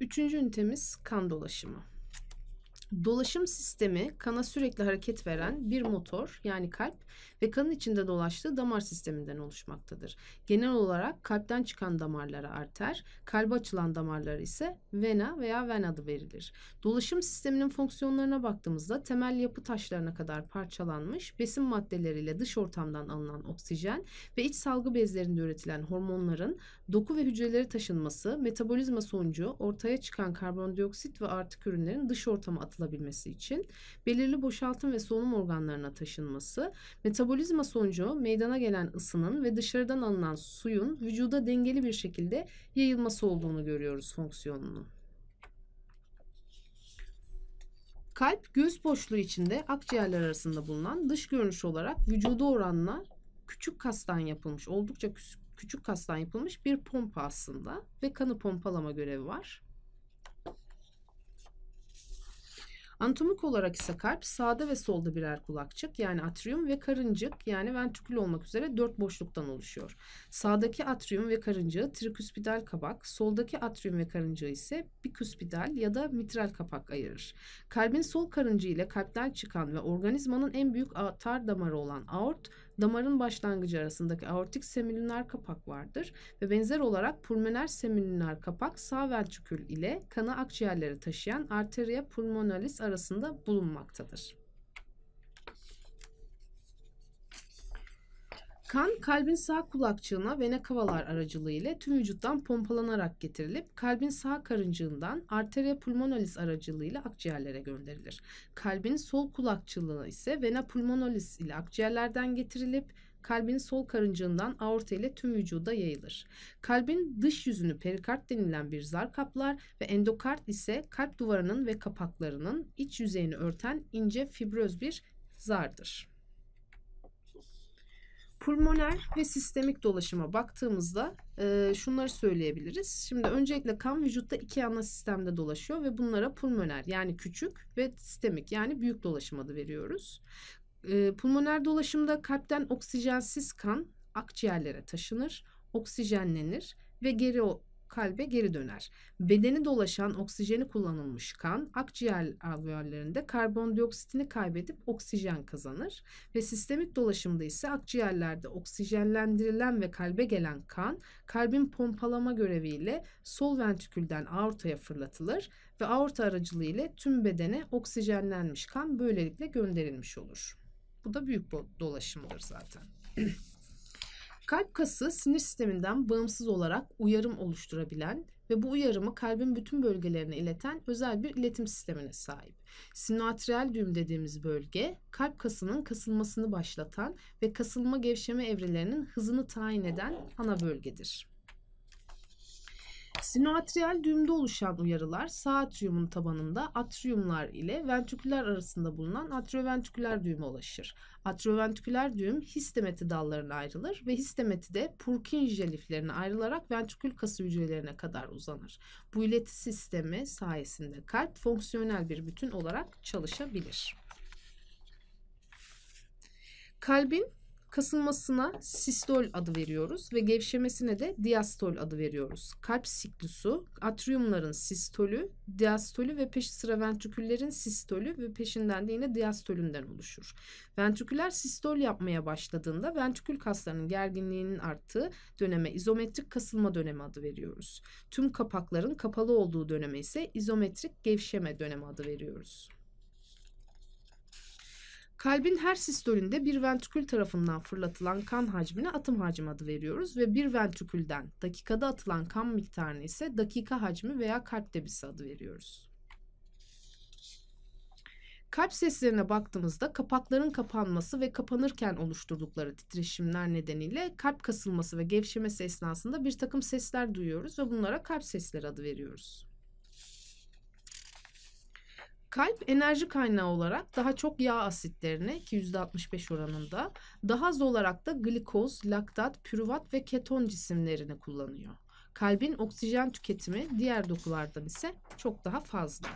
Üçüncü ünitemiz kan dolaşımı. Dolaşım sistemi kana sürekli hareket veren bir motor yani kalp ve kanın içinde dolaştığı damar sisteminden oluşmaktadır. Genel olarak kalpten çıkan damarlara arter, kalbe açılan damarlara ise vena veya ven adı verilir. Dolaşım sisteminin fonksiyonlarına baktığımızda temel yapı taşlarına kadar parçalanmış, besin maddeleriyle dış ortamdan alınan oksijen ve iç salgı bezlerinde üretilen hormonların doku ve hücrelere taşınması, metabolizma sonucu ortaya çıkan karbondioksit ve artık ürünlerin dış ortama atılması boşaltılabilmesi için belirli boşaltım ve solunum organlarına taşınması, metabolizma sonucu meydana gelen ısının ve dışarıdan alınan suyun vücuda dengeli bir şekilde yayılması olduğunu görüyoruz fonksiyonunun. Kalp göğüs boşluğu içinde akciğerler arasında bulunan dış görünüş olarak vücuda oranla küçük kastan yapılmış, oldukça küçük kastan yapılmış bir pompa aslında ve kanı pompalama görevi var. Anatomik olarak ise kalp sağda ve solda birer kulakçık yani atrium ve karıncık yani ventrikül olmak üzere dört boşluktan oluşuyor. Sağdaki atrium ve karıncığı triküspidal kabak, soldaki atrium ve karıncığı ise biküspidal ya da mitral kapak ayırır. Kalbin sol karıncığı ile kalpten çıkan ve organizmanın en büyük atar damarı olan aort damarın başlangıcı arasındaki aortik seminüler kapak vardır ve benzer olarak pulmoner seminüler kapak sağ ventrikül ile kanı akciğerlere taşıyan arteria pulmonalis arasında bulunmaktadır. Kan kalbin sağ kulakçığına vene kavalar aracılığıyla tüm vücuttan pompalanarak getirilip kalbin sağ karıncığından arteria pulmonalis aracılığıyla akciğerlere gönderilir. Kalbin sol kulakçığına ise vena pulmonalis ile akciğerlerden getirilip kalbin sol karıncığından aorta ile tüm vücuda yayılır. Kalbin dış yüzünü perikard denilen bir zar kaplar ve endokard ise kalp duvarının ve kapaklarının iç yüzeyini örten ince fibroz bir zardır. Pulmoner ve sistemik dolaşıma baktığımızda e, şunları söyleyebiliriz. Şimdi öncelikle kan vücutta iki ana sistemde dolaşıyor ve bunlara pulmoner yani küçük ve sistemik yani büyük dolaşım adı veriyoruz. E, pulmoner dolaşımda kalpten oksijensiz kan akciğerlere taşınır, oksijenlenir ve geri kalbe geri döner. Bedeni dolaşan oksijeni kullanılmış kan akciğer alveollerinde karbondioksitini kaybedip oksijen kazanır ve sistemik dolaşımda ise akciğerlerde oksijenlendirilen ve kalbe gelen kan kalbin pompalama göreviyle sol ventrikülden aortaya fırlatılır ve aorta aracılığıyla tüm bedene oksijenlenmiş kan böylelikle gönderilmiş olur. Bu da büyük dolaşımdır zaten. Kalp kası sinir sisteminden bağımsız olarak uyarım oluşturabilen ve bu uyarımı kalbin bütün bölgelerine ileten özel bir iletim sistemine sahip. Sinoatrial düğüm dediğimiz bölge kalp kasının kasılmasını başlatan ve kasılma gevşeme evrelerinin hızını tayin eden ana bölgedir. Sinoatrial düğümde oluşan uyarılar sağ atriumun tabanında atriyumlar ile ventriküler arasında bulunan atrioventriküler düğüme ulaşır. Atrioventriküler düğüm histemeti dallarına ayrılır ve histemeti de Purkinje liflerine ayrılarak ventrikül kası hücrelerine kadar uzanır. Bu ileti sistemi sayesinde kalp fonksiyonel bir bütün olarak çalışabilir. Kalbin Kasılmasına sistol adı veriyoruz ve gevşemesine de diastol adı veriyoruz. Kalp siklusu, atriyumların sistolü, diastolü ve peşi sıra ventriküllerin sistolü ve peşinden de yine diastolünden oluşur. Ventriküler sistol yapmaya başladığında ventrikül kaslarının gerginliğinin arttığı döneme izometrik kasılma dönemi adı veriyoruz. Tüm kapakların kapalı olduğu döneme ise izometrik gevşeme dönemi adı veriyoruz. Kalbin her sistolünde bir ventrikül tarafından fırlatılan kan hacmine atım hacmi adı veriyoruz ve bir ventrikülden dakikada atılan kan miktarını ise dakika hacmi veya kalp debisi adı veriyoruz. Kalp seslerine baktığımızda kapakların kapanması ve kapanırken oluşturdukları titreşimler nedeniyle kalp kasılması ve gevşemesi esnasında bir takım sesler duyuyoruz ve bunlara kalp sesleri adı veriyoruz. Kalp enerji kaynağı olarak daha çok yağ asitlerine ki %65 oranında, daha az olarak da glikoz, laktat, pürüvat ve keton cisimlerini kullanıyor. Kalbin oksijen tüketimi diğer dokulardan ise çok daha fazla.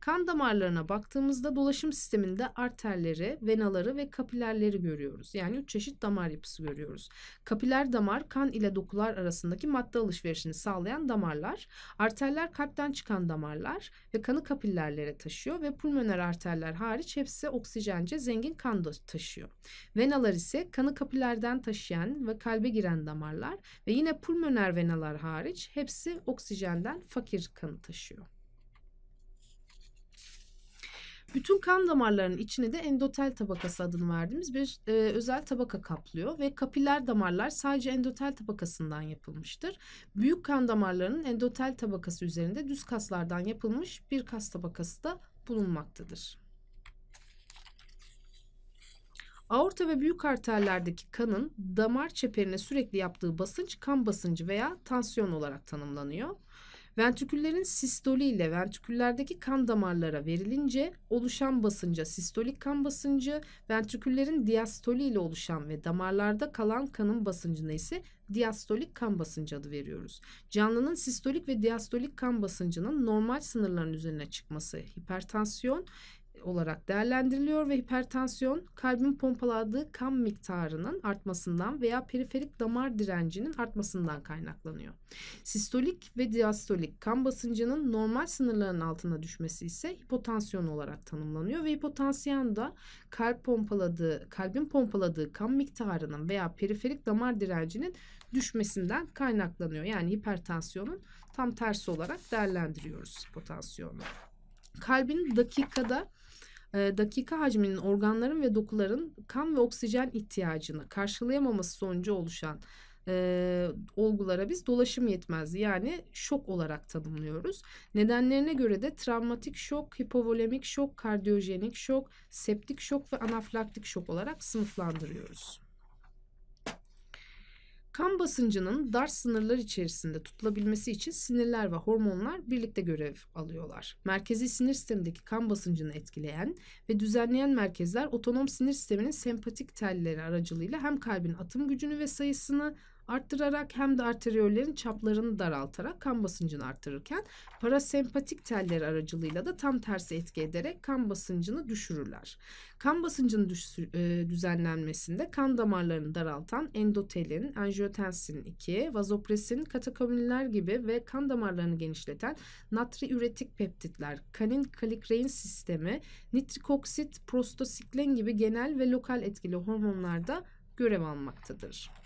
Kan damarlarına baktığımızda dolaşım sisteminde arterleri, venaları ve kapilerleri görüyoruz. Yani üç çeşit damar yapısı görüyoruz. Kapiler damar kan ile dokular arasındaki madde alışverişini sağlayan damarlar. Arterler kalpten çıkan damarlar ve kanı kapillerlere taşıyor ve pulmoner arterler hariç hepsi oksijence zengin kan taşıyor. Venalar ise kanı kapilerden taşıyan ve kalbe giren damarlar ve yine pulmoner venalar hariç hepsi oksijenden fakir kanı taşıyor. Bütün kan damarlarının içini de endotel tabakası adını verdiğimiz bir e, özel tabaka kaplıyor ve kapiler damarlar sadece endotel tabakasından yapılmıştır. Büyük kan damarlarının endotel tabakası üzerinde düz kaslardan yapılmış bir kas tabakası da bulunmaktadır. Aorta ve büyük arterlerdeki kanın damar çeperine sürekli yaptığı basınç kan basıncı veya tansiyon olarak tanımlanıyor. Ventriküllerin sistoli ile ventriküllerdeki kan damarlara verilince oluşan basınca sistolik kan basıncı, ventriküllerin diastoli ile oluşan ve damarlarda kalan kanın basıncına ise diastolik kan basıncı adı veriyoruz. Canlının sistolik ve diastolik kan basıncının normal sınırların üzerine çıkması hipertansiyon, olarak değerlendiriliyor ve hipertansiyon kalbin pompaladığı kan miktarının artmasından veya periferik damar direncinin artmasından kaynaklanıyor. Sistolik ve diastolik kan basıncının normal sınırların altına düşmesi ise hipotansiyon olarak tanımlanıyor ve hipotansiyon da kalp pompaladığı, kalbin pompaladığı kan miktarının veya periferik damar direncinin düşmesinden kaynaklanıyor. Yani hipertansiyonun tam tersi olarak değerlendiriyoruz hipotansiyonu kalbin dakikada dakika hacminin organların ve dokuların kan ve oksijen ihtiyacını karşılayamaması sonucu oluşan e, olgulara biz dolaşım yetmezliği yani şok olarak tanımlıyoruz. Nedenlerine göre de travmatik şok, hipovolemik şok, kardiyojenik şok, septik şok ve anaflaktik şok olarak sınıflandırıyoruz. Kan basıncının dar sınırlar içerisinde tutulabilmesi için sinirler ve hormonlar birlikte görev alıyorlar. Merkezi sinir sistemindeki kan basıncını etkileyen ve düzenleyen merkezler otonom sinir sisteminin sempatik telleri aracılığıyla hem kalbin atım gücünü ve sayısını arttırarak hem de arteriyollerin çaplarını daraltarak kan basıncını arttırırken parasempatik teller aracılığıyla da tam tersi etki ederek kan basıncını düşürürler. Kan basıncının e, düzenlenmesinde kan damarlarını daraltan endotelin, anjiyotensin 2, vazopresin, katakamiler gibi ve kan damarlarını genişleten natriüretik peptitler, kanin kalikrein sistemi, nitrikoksit, prostosiklen gibi genel ve lokal etkili hormonlarda görev almaktadır.